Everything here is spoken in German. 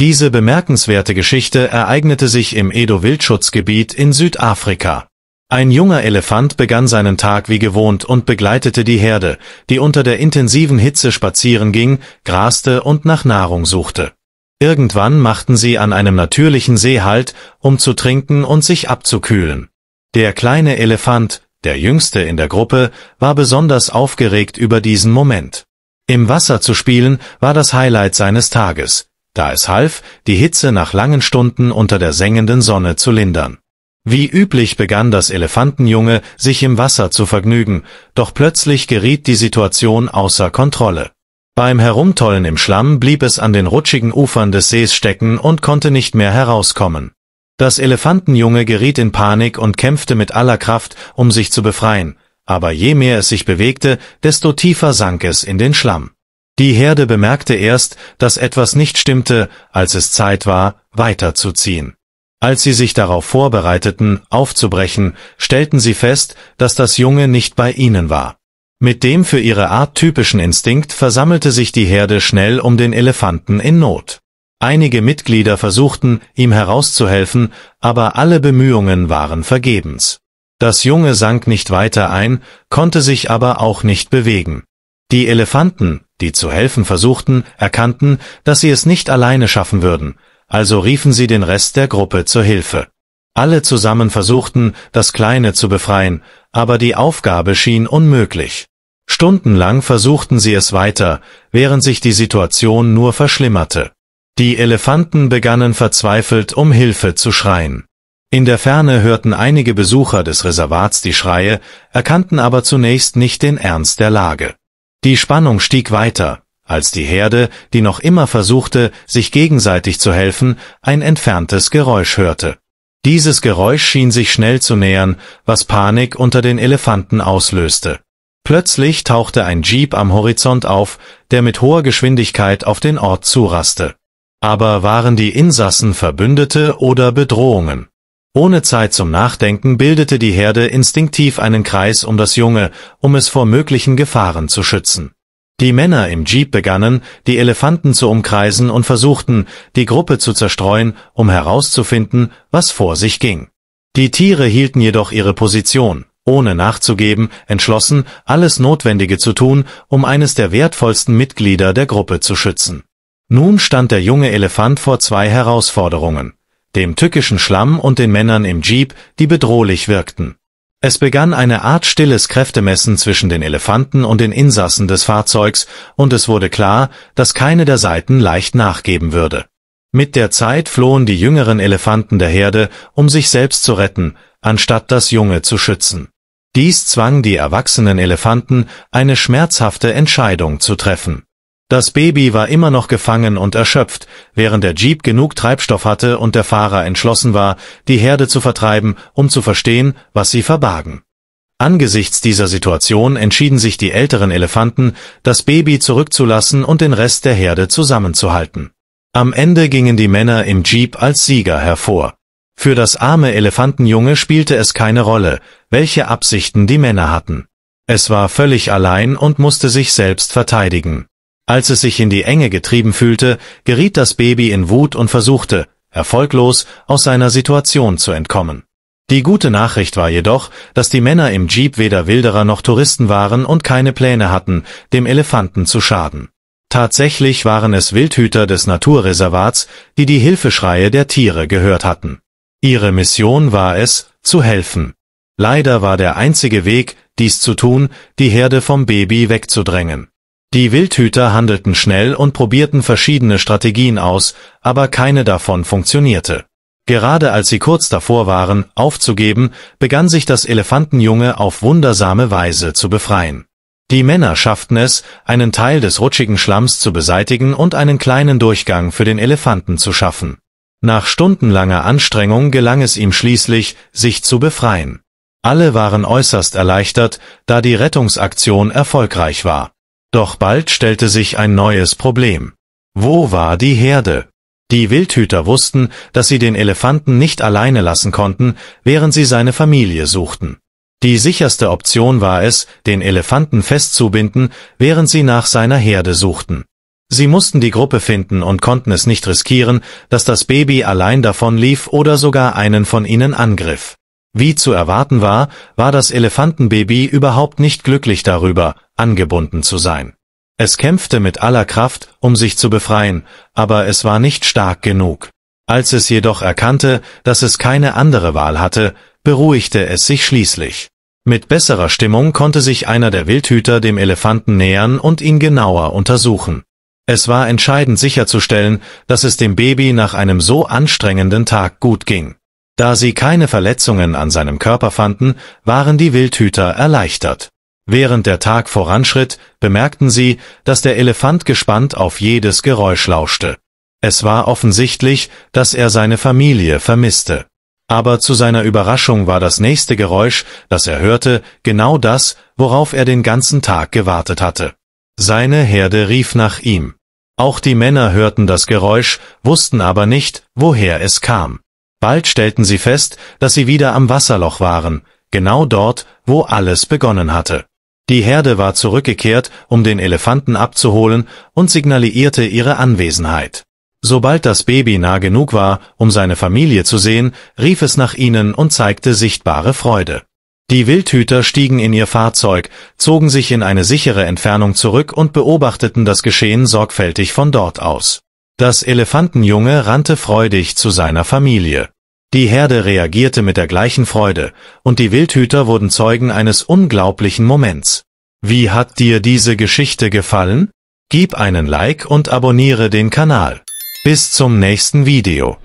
Diese bemerkenswerte Geschichte ereignete sich im Edo-Wildschutzgebiet in Südafrika. Ein junger Elefant begann seinen Tag wie gewohnt und begleitete die Herde, die unter der intensiven Hitze spazieren ging, graste und nach Nahrung suchte. Irgendwann machten sie an einem natürlichen See Halt, um zu trinken und sich abzukühlen. Der kleine Elefant, der jüngste in der Gruppe, war besonders aufgeregt über diesen Moment. Im Wasser zu spielen war das Highlight seines Tages, da es half, die Hitze nach langen Stunden unter der sengenden Sonne zu lindern. Wie üblich begann das Elefantenjunge, sich im Wasser zu vergnügen, doch plötzlich geriet die Situation außer Kontrolle. Beim Herumtollen im Schlamm blieb es an den rutschigen Ufern des Sees stecken und konnte nicht mehr herauskommen. Das Elefantenjunge geriet in Panik und kämpfte mit aller Kraft, um sich zu befreien, aber je mehr es sich bewegte, desto tiefer sank es in den Schlamm. Die Herde bemerkte erst, dass etwas nicht stimmte, als es Zeit war, weiterzuziehen. Als sie sich darauf vorbereiteten, aufzubrechen, stellten sie fest, dass das Junge nicht bei ihnen war. Mit dem für ihre Art typischen Instinkt versammelte sich die Herde schnell um den Elefanten in Not. Einige Mitglieder versuchten, ihm herauszuhelfen, aber alle Bemühungen waren vergebens. Das Junge sank nicht weiter ein, konnte sich aber auch nicht bewegen. Die Elefanten, die zu helfen versuchten, erkannten, dass sie es nicht alleine schaffen würden, also riefen sie den Rest der Gruppe zur Hilfe. Alle zusammen versuchten, das Kleine zu befreien, aber die Aufgabe schien unmöglich. Stundenlang versuchten sie es weiter, während sich die Situation nur verschlimmerte. Die Elefanten begannen verzweifelt um Hilfe zu schreien. In der Ferne hörten einige Besucher des Reservats die Schreie, erkannten aber zunächst nicht den Ernst der Lage. Die Spannung stieg weiter, als die Herde, die noch immer versuchte, sich gegenseitig zu helfen, ein entferntes Geräusch hörte. Dieses Geräusch schien sich schnell zu nähern, was Panik unter den Elefanten auslöste. Plötzlich tauchte ein Jeep am Horizont auf, der mit hoher Geschwindigkeit auf den Ort zuraste. Aber waren die Insassen Verbündete oder Bedrohungen? Ohne Zeit zum Nachdenken bildete die Herde instinktiv einen Kreis um das Junge, um es vor möglichen Gefahren zu schützen. Die Männer im Jeep begannen, die Elefanten zu umkreisen und versuchten, die Gruppe zu zerstreuen, um herauszufinden, was vor sich ging. Die Tiere hielten jedoch ihre Position, ohne nachzugeben, entschlossen, alles Notwendige zu tun, um eines der wertvollsten Mitglieder der Gruppe zu schützen. Nun stand der junge Elefant vor zwei Herausforderungen dem tückischen Schlamm und den Männern im Jeep, die bedrohlich wirkten. Es begann eine Art stilles Kräftemessen zwischen den Elefanten und den Insassen des Fahrzeugs, und es wurde klar, dass keine der Seiten leicht nachgeben würde. Mit der Zeit flohen die jüngeren Elefanten der Herde, um sich selbst zu retten, anstatt das Junge zu schützen. Dies zwang die erwachsenen Elefanten, eine schmerzhafte Entscheidung zu treffen. Das Baby war immer noch gefangen und erschöpft, während der Jeep genug Treibstoff hatte und der Fahrer entschlossen war, die Herde zu vertreiben, um zu verstehen, was sie verbargen. Angesichts dieser Situation entschieden sich die älteren Elefanten, das Baby zurückzulassen und den Rest der Herde zusammenzuhalten. Am Ende gingen die Männer im Jeep als Sieger hervor. Für das arme Elefantenjunge spielte es keine Rolle, welche Absichten die Männer hatten. Es war völlig allein und musste sich selbst verteidigen. Als es sich in die Enge getrieben fühlte, geriet das Baby in Wut und versuchte, erfolglos, aus seiner Situation zu entkommen. Die gute Nachricht war jedoch, dass die Männer im Jeep weder Wilderer noch Touristen waren und keine Pläne hatten, dem Elefanten zu schaden. Tatsächlich waren es Wildhüter des Naturreservats, die die Hilfeschreie der Tiere gehört hatten. Ihre Mission war es, zu helfen. Leider war der einzige Weg, dies zu tun, die Herde vom Baby wegzudrängen. Die Wildhüter handelten schnell und probierten verschiedene Strategien aus, aber keine davon funktionierte. Gerade als sie kurz davor waren, aufzugeben, begann sich das Elefantenjunge auf wundersame Weise zu befreien. Die Männer schafften es, einen Teil des rutschigen Schlamms zu beseitigen und einen kleinen Durchgang für den Elefanten zu schaffen. Nach stundenlanger Anstrengung gelang es ihm schließlich, sich zu befreien. Alle waren äußerst erleichtert, da die Rettungsaktion erfolgreich war. Doch bald stellte sich ein neues Problem. Wo war die Herde? Die Wildhüter wussten, dass sie den Elefanten nicht alleine lassen konnten, während sie seine Familie suchten. Die sicherste Option war es, den Elefanten festzubinden, während sie nach seiner Herde suchten. Sie mussten die Gruppe finden und konnten es nicht riskieren, dass das Baby allein davonlief oder sogar einen von ihnen angriff. Wie zu erwarten war, war das Elefantenbaby überhaupt nicht glücklich darüber, angebunden zu sein. Es kämpfte mit aller Kraft, um sich zu befreien, aber es war nicht stark genug. Als es jedoch erkannte, dass es keine andere Wahl hatte, beruhigte es sich schließlich. Mit besserer Stimmung konnte sich einer der Wildhüter dem Elefanten nähern und ihn genauer untersuchen. Es war entscheidend sicherzustellen, dass es dem Baby nach einem so anstrengenden Tag gut ging. Da sie keine Verletzungen an seinem Körper fanden, waren die Wildhüter erleichtert. Während der Tag voranschritt, bemerkten sie, dass der Elefant gespannt auf jedes Geräusch lauschte. Es war offensichtlich, dass er seine Familie vermisste. Aber zu seiner Überraschung war das nächste Geräusch, das er hörte, genau das, worauf er den ganzen Tag gewartet hatte. Seine Herde rief nach ihm. Auch die Männer hörten das Geräusch, wussten aber nicht, woher es kam. Bald stellten sie fest, dass sie wieder am Wasserloch waren, genau dort, wo alles begonnen hatte. Die Herde war zurückgekehrt, um den Elefanten abzuholen, und signalierte ihre Anwesenheit. Sobald das Baby nah genug war, um seine Familie zu sehen, rief es nach ihnen und zeigte sichtbare Freude. Die Wildhüter stiegen in ihr Fahrzeug, zogen sich in eine sichere Entfernung zurück und beobachteten das Geschehen sorgfältig von dort aus. Das Elefantenjunge rannte freudig zu seiner Familie. Die Herde reagierte mit der gleichen Freude, und die Wildhüter wurden Zeugen eines unglaublichen Moments. Wie hat dir diese Geschichte gefallen? Gib einen Like und abonniere den Kanal. Bis zum nächsten Video.